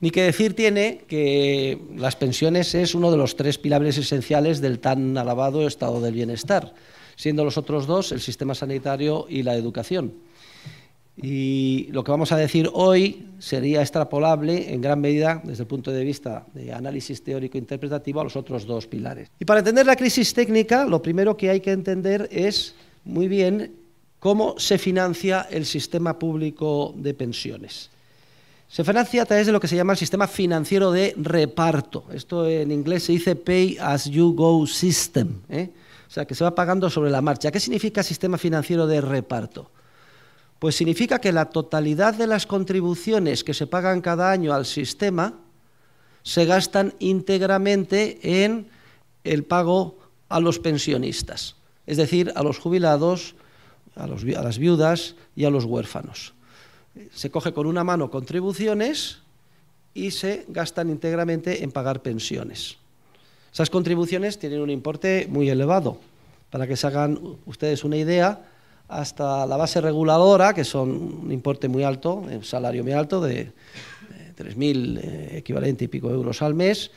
Ni que decir tiene que las pensiones es uno de los tres pilares esenciales del tan alabado estado del bienestar, siendo los otros dos el sistema sanitario y la educación. Y lo que vamos a decir hoy sería extrapolable en gran medida desde el punto de vista de análisis teórico-interpretativo a los otros dos pilares. Y para entender la crisis técnica, lo primero que hay que entender es muy bien cómo se financia el sistema público de pensiones. Se financia a través de lo que se llama el sistema financiero de reparto. Esto en inglés se dice pay as you go system. ¿eh? O sea, que se va pagando sobre la marcha. ¿Qué significa sistema financiero de reparto? Pues significa que la totalidad de las contribuciones que se pagan cada año al sistema se gastan íntegramente en el pago a los pensionistas, es decir, a los jubilados, a las viudas y a los huérfanos se coge con una mano contribuciones y se gastan íntegramente en pagar pensiones. Esas contribuciones tienen un importe muy elevado. Para que se hagan ustedes una idea, hasta la base reguladora, que son un importe muy alto, un salario muy alto de 3.000 eh, eh, equivalente y pico euros al mes,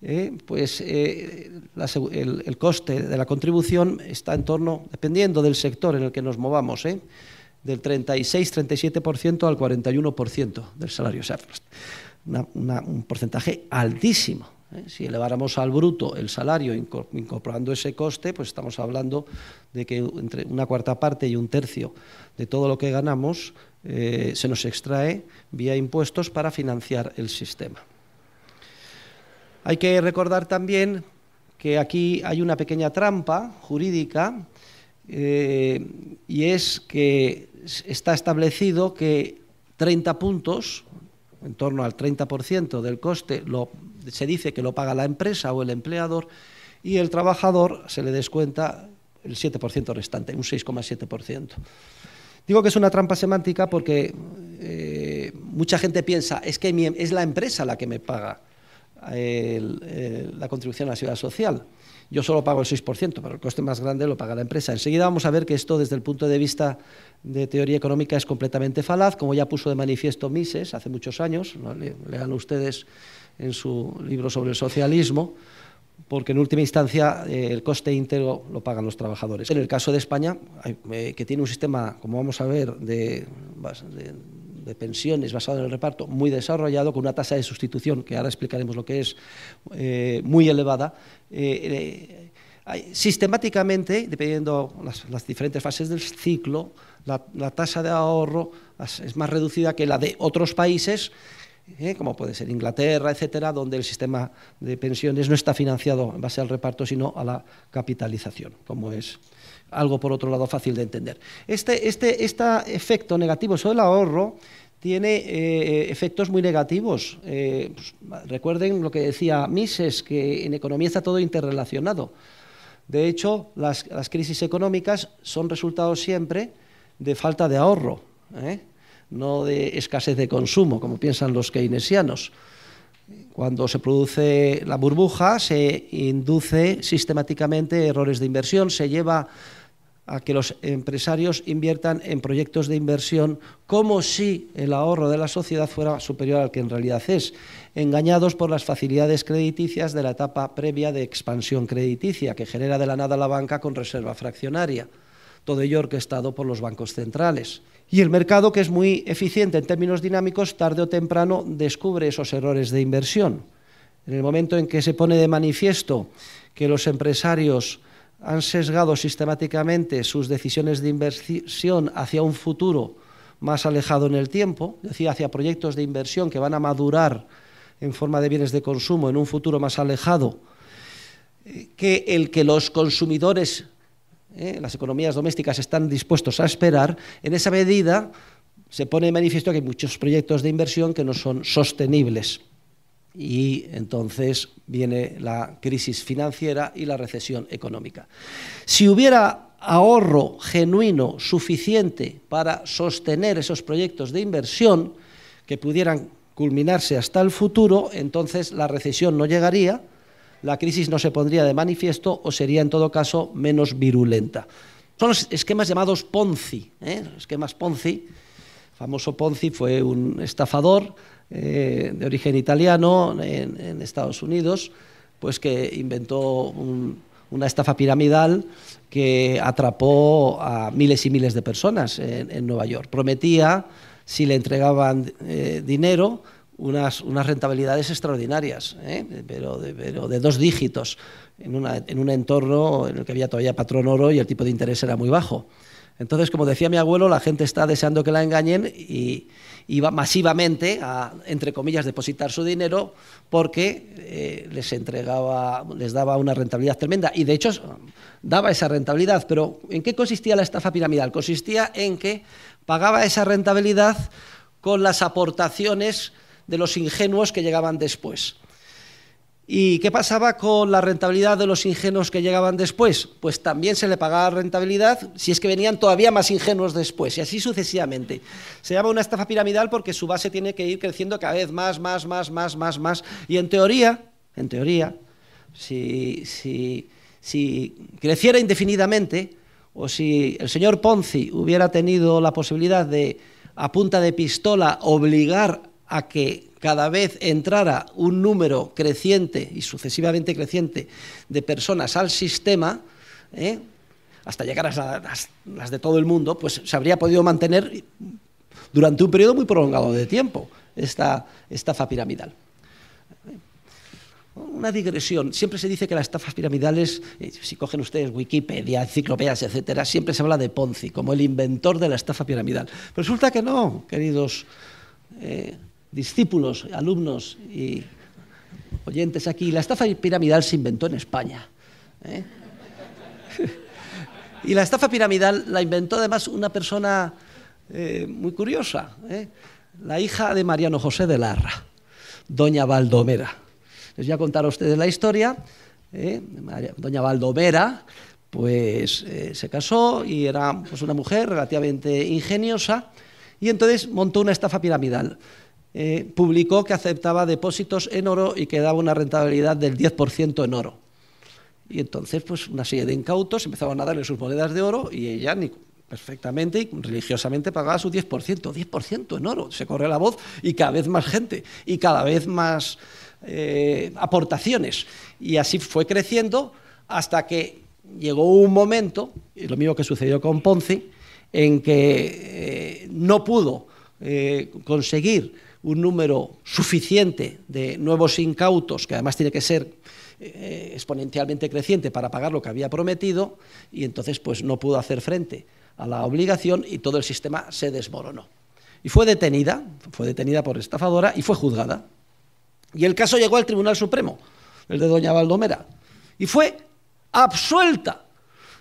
eh, pues el, coste de la contribución está en torno, dependiendo del sector en el que nos movamos, del 36-37% al 41% del salario. O sea, un porcentaje altísimo. ¿eh? Si eleváramos al bruto el salario incorporando ese coste, pues estamos hablando de que entre una cuarta parte y un tercio de todo lo que ganamos eh, se nos extrae vía impuestos para financiar el sistema. Hay que recordar también que aquí hay una pequeña trampa jurídica eh, y es que está establecido que 30 puntos, en torno al 30% del coste, se dice que lo paga la empresa o el empleador y el trabajador se le descuenta el 7% restante, un 6,7%. Digo que es una trampa semántica porque eh, mucha gente piensa, es que em-, es la empresa la que me paga la contribución a la seguridad social yo solo pago el 6%, pero el coste más grande lo paga la empresa. Enseguida vamos a ver que esto desde el punto de vista de teoría económica es completamente falaz, como ya puso de manifiesto Mises hace muchos años, lean ustedes en su libro sobre el socialismo, porque en última instancia eh, el coste íntegro lo pagan los trabajadores. En el caso de España, eh, que tiene un sistema, como vamos a ver, de de pensiones basado en el reparto muy desarrollado, con una tasa de sustitución, que ahora explicaremos lo que es, eh, muy elevada. Eh, eh, sistemáticamente, dependiendo las, las diferentes fases del ciclo, la, tasa de ahorro es más reducida que la de otros países ¿eh? como puede ser Inglaterra, etcétera, donde el sistema de pensiones no está financiado en base al reparto, sino a la capitalización, como es algo por otro lado fácil de entender. Este, este, este efecto negativo sobre el ahorro tiene eh, efectos muy negativos. Eh, pues, recuerden lo que decía Mises, que en economía está todo interrelacionado. De hecho, las, las crisis económicas son resultado siempre de falta de ahorro. ¿eh? no de escasez de consumo, como piensan los keynesianos. Cuando se produce la burbuja, se induce sistemáticamente errores de inversión, se lleva a que los empresarios inviertan en proyectos de inversión como si el ahorro de la sociedad fuera superior al que en realidad es, engañados por las facilidades crediticias de la etapa previa de expansión crediticia que genera de la nada la banca con reserva fraccionaria todo ello orquestado por los bancos centrales. Y el mercado, que es muy eficiente en términos dinámicos, tarde o temprano descubre esos errores de inversión. En el momento en que se pone de manifiesto que los empresarios han sesgado sistemáticamente sus decisiones de inversión hacia un futuro más alejado en el tiempo, es decir, hacia proyectos de inversión que van a madurar en forma de bienes de consumo en un futuro más alejado, eh, que el que los consumidores ¿eh? las economías domésticas están dispuestos a esperar, en esa medida se pone de manifiesto que hay muchos proyectos de inversión que no son sostenibles. Y entonces viene la crisis financiera y la recesión económica. Si hubiera ahorro genuino suficiente para sostener esos proyectos de inversión que pudieran culminarse hasta el futuro, entonces la recesión no llegaría, la crisis no se pondría de manifiesto o sería en todo caso menos virulenta. Son los esquemas llamados Ponzi, ¿eh? esquemas Ponzi. El famoso Ponzi fue un estafador eh, de origen italiano en, Estados Unidos, pues que inventó una estafa piramidal que atrapó a miles y miles de personas en, Nueva York. Prometía, si le entregaban eh, dinero, unas, rentabilidades extraordinarias, ¿eh? pero, de, dos dígitos, en, un entorno en el que había todavía patrón oro y el tipo de interés era muy bajo. Entonces, como decía mi abuelo, la gente está deseando que la engañen y, iba masivamente a, entre comillas, depositar su dinero porque eh, les entregaba, les daba una rentabilidad tremenda. Y de hecho, daba esa rentabilidad. Pero ¿en qué consistía la estafa piramidal? Consistía en que pagaba esa rentabilidad con las aportaciones de los ingenuos que llegaban después. ¿Y qué pasaba con la rentabilidad de los ingenuos que llegaban después? Pues también se le pagaba rentabilidad si es que venían todavía más ingenuos después, y así sucesivamente. Se llama una estafa piramidal porque su base tiene que ir creciendo cada vez más, más, más, más, más, más. Y en teoría, en teoría, si, si, si creciera indefinidamente, o si el señor Ponzi hubiera tenido la posibilidad de, a punta de pistola, obligar a que cada vez entrara un número creciente y sucesivamente creciente de personas al sistema, ¿eh? hasta llegar a las, de todo el mundo, pues se habría podido mantener durante un periodo muy prolongado de tiempo esta estafa piramidal. Una digresión. Siempre se dice que las estafas piramidales, eh, si cogen ustedes Wikipedia, enciclopedias, etcétera, siempre se habla de Ponzi como el inventor de la estafa piramidal. Resulta que no, queridos eh, discípulos, alumnos y oyentes aquí, la estafa piramidal se inventó en España. ¿eh? y la estafa piramidal la inventó además una persona eh, muy curiosa, ¿eh? la hija de Mariano José de Larra, doña Baldomera. Les voy a contar a ustedes la historia. Doña Baldomera pues, se casó y era pues, una mujer relativamente ingeniosa y entonces montó una estafa piramidal eh, publicó que aceptaba depósitos en oro y que daba una rentabilidad del 10% en oro. Y entonces, pues una serie de incautos empezaban a darle sus monedas de oro y ella perfectamente y religiosamente pagaba su 10%, 10% en oro, se corre la voz y cada vez más gente y cada vez más eh, aportaciones. Y así fue creciendo hasta que llegó un momento, lo mismo que sucedió con Ponzi, en que eh, no pudo conseguir un número suficiente de nuevos incautos, que además tiene que ser eh, exponencialmente creciente para pagar lo que había prometido, y entonces pues no pudo hacer frente a la obligación y todo el sistema se desmoronó. Y fue detenida, fue detenida por estafadora y fue juzgada. Y el caso llegó al Tribunal Supremo, el de doña Valdomera, y fue absuelta.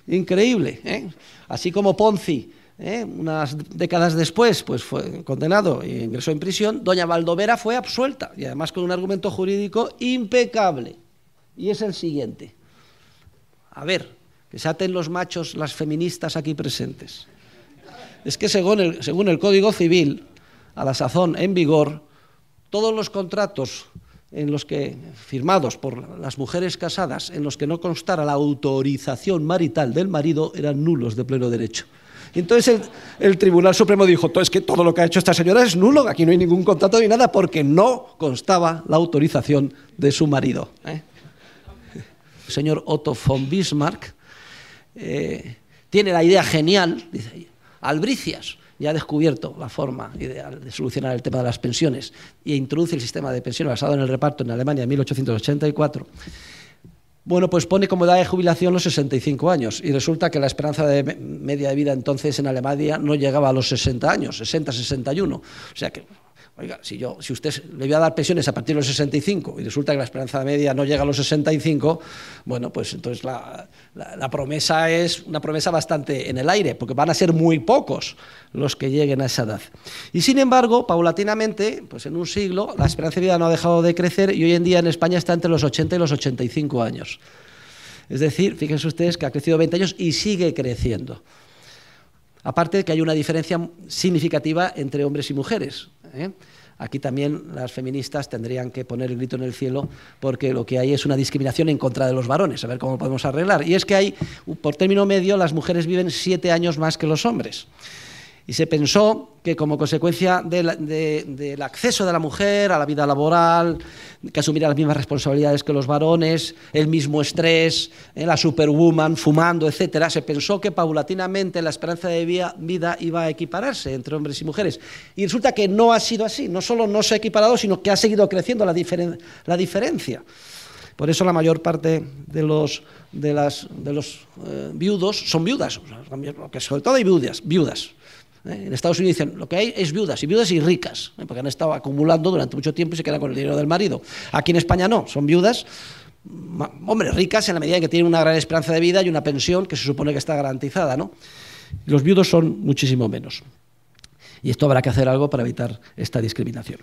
Increíble, ¿eh? Así como Ponzi ¿eh? unas décadas después, pues fue condenado e ingresó en prisión, doña Valdovera fue absuelta, y además con un argumento jurídico impecable. Y es el siguiente. A ver, que se aten los machos las feministas aquí presentes. Es que según el, según el Código Civil, a la sazón en vigor, todos los contratos en los que firmados por las mujeres casadas en los que no constara la autorización marital del marido eran nulos de pleno derecho. Y entonces el, Tribunal Supremo dijo, es que todo lo que ha hecho esta señora es nulo, aquí no hay ningún contrato ni nada, porque no constaba la autorización de su marido. El eh. señor Otto von Bismarck eh, tiene la idea genial, dice, albricias, ya ha descubierto la forma ideal de solucionar el tema de las pensiones e introduce el sistema de pensiones basado en el reparto en Alemania en 1884. Bueno, pues pone como edad de jubilación los 65 años y resulta que la esperanza de media de vida entonces en Alemania no llegaba a los 60 años, 60, 61. O sea que, oiga, si, yo, si usted le voy a dar pensiones a partir de los 65 y resulta que la esperanza de media no llega a los 65, bueno, pues entonces la promesa es una promesa bastante en el aire, porque van a ser muy pocos los que lleguen a esa edad. Y sin embargo, paulatinamente, pues en un siglo, la esperanza de vida no ha dejado de crecer y hoy en día en España está entre los 80 y los 85 años. Es decir, fíjense ustedes que ha crecido 20 años y sigue creciendo. Aparte de que hay una diferencia significativa entre hombres y mujeres. ¿eh? Aquí también las feministas tendrían que poner el grito en el cielo porque lo que hay es una discriminación en contra de los varones, a ver cómo podemos arreglar. Y es que hay, por término medio, las mujeres viven siete años más que los hombres y se pensó que como consecuencia del, acceso de la mujer a la vida laboral, que asumiría las mismas responsabilidades que los varones, el mismo estrés, eh, la superwoman fumando, etc. se pensó que paulatinamente la esperanza de vida, iba a equipararse entre hombres y mujeres. Y resulta que no ha sido así, no solo no se ha equiparado, sino que ha seguido creciendo la, diferencia. Por eso la mayor parte de los, eh, viudos son viudas, o sobre todo hay viudas, viudas. ¿eh? En Estados Unidos dicen, lo que hay es viudas, y viudas y ricas, ¿eh? porque han estado acumulando durante mucho tiempo y se quedan con el dinero del marido. Aquí en España no, son viudas hombres ricas en la medida en que tienen una gran esperanza de vida y una pensión que se supone que está garantizada, ¿no? Los viudos son muchísimo menos. Y esto habrá que hacer algo para evitar esta discriminación.